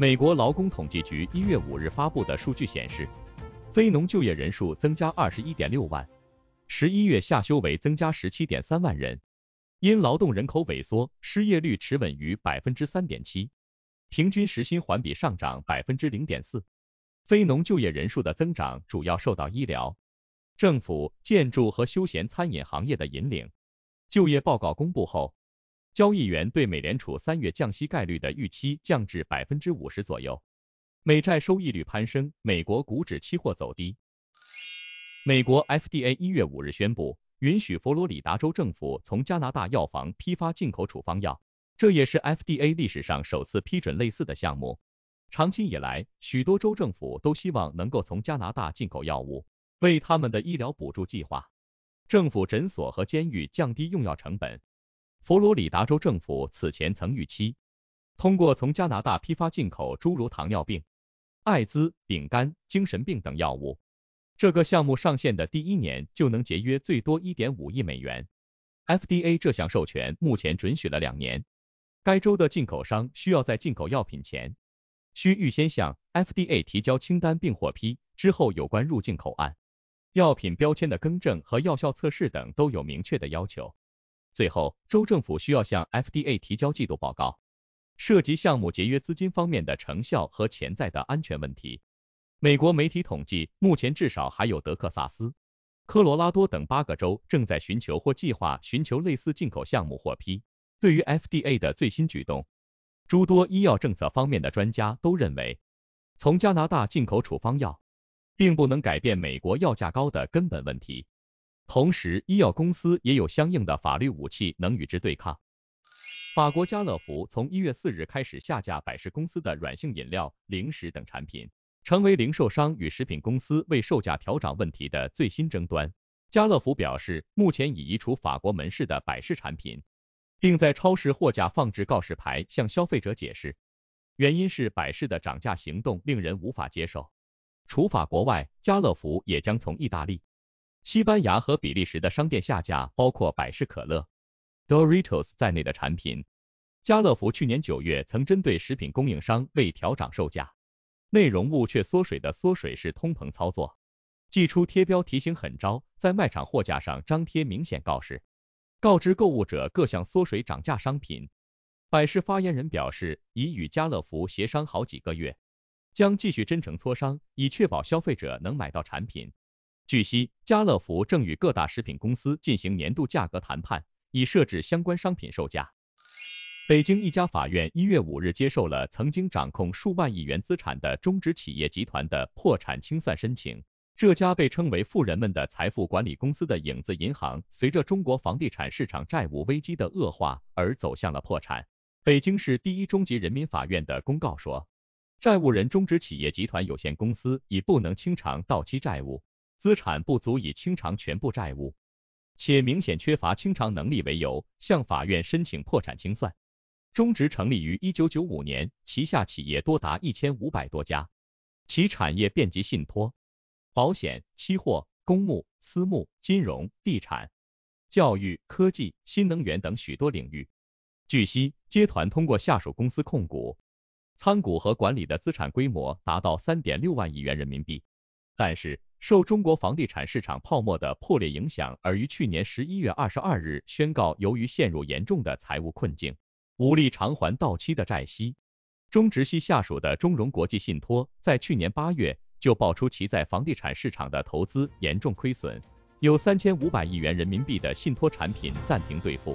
美国劳工统计局一月五日发布的数据显示，非农就业人数增加二十一点六万，十一月下修为增加十七点三万人。因劳动人口萎缩，失业率持稳于百分之三点七，平均时薪环比上涨百分之零点四。非农就业人数的增长主要受到医疗、政府、建筑和休闲餐饮行业的引领。就业报告公布后。交易员对美联储三月降息概率的预期降至百分之五十左右。美债收益率攀升，美国股指期货走低。美国 FDA 一月五日宣布，允许佛罗里达州政府从加拿大药房批发进口处方药，这也是 FDA 历史上首次批准类似的项目。长期以来，许多州政府都希望能够从加拿大进口药物，为他们的医疗补助计划、政府诊所和监狱降低用药成本。佛罗里达州政府此前曾预期，通过从加拿大批发进口诸如糖尿病、艾滋、丙肝、精神病等药物，这个项目上线的第一年就能节约最多一点五亿美元。FDA 这项授权目前准许了两年。该州的进口商需要在进口药品前，需预先向 FDA 提交清单并获批，之后有关入境口岸、药品标签的更正和药效测试等都有明确的要求。最后，州政府需要向 FDA 提交季度报告，涉及项目节约资金方面的成效和潜在的安全问题。美国媒体统计，目前至少还有德克萨斯、科罗拉多等八个州正在寻求或计划寻求类似进口项目获批。对于 FDA 的最新举动，诸多医药政策方面的专家都认为，从加拿大进口处方药，并不能改变美国药价高的根本问题。同时，医药公司也有相应的法律武器能与之对抗。法国家乐福从一月四日开始下架百事公司的软性饮料、零食等产品，成为零售商与食品公司为售价调涨问题的最新争端。家乐福表示，目前已移除法国门市的百事产品，并在超市货架放置告示牌向消费者解释，原因是百事的涨价行动令人无法接受。除法国外，家乐福也将从意大利。西班牙和比利时的商店下架包括百事可乐、Doritos 在内的产品。家乐福去年九月曾针对食品供应商未调涨售价，内容物却缩水的缩水是通膨操作。寄出贴标提醒狠招，在卖场货架上张贴明显告示，告知购物者各项缩水涨价商品。百事发言人表示，已与家乐福协商好几个月，将继续真诚磋商，以确保消费者能买到产品。据悉，家乐福正与各大食品公司进行年度价格谈判，以设置相关商品售价。北京一家法院一月五日接受了曾经掌控数万亿元资产的中植企业集团的破产清算申请。这家被称为富人们的财富管理公司的“影子银行”，随着中国房地产市场债务危机的恶化而走向了破产。北京市第一中级人民法院的公告说，债务人中植企业集团有限公司已不能清偿到期债务。资产不足以清偿全部债务，且明显缺乏清偿能力为由，向法院申请破产清算。中植成立于一九九五年，旗下企业多达一千五百多家，其产业遍及信托、保险、期货、公募、私募、金融、地产、教育、科技、新能源等许多领域。据悉，集团通过下属公司控股、参股和管理的资产规模达到三点六万亿元人民币，但是。受中国房地产市场泡沫的破裂影响，而于去年十一月二十二日宣告，由于陷入严重的财务困境，无力偿还到期的债息。中植系下属的中融国际信托，在去年八月就爆出其在房地产市场的投资严重亏损，有三千五百亿元人民币的信托产品暂停兑付。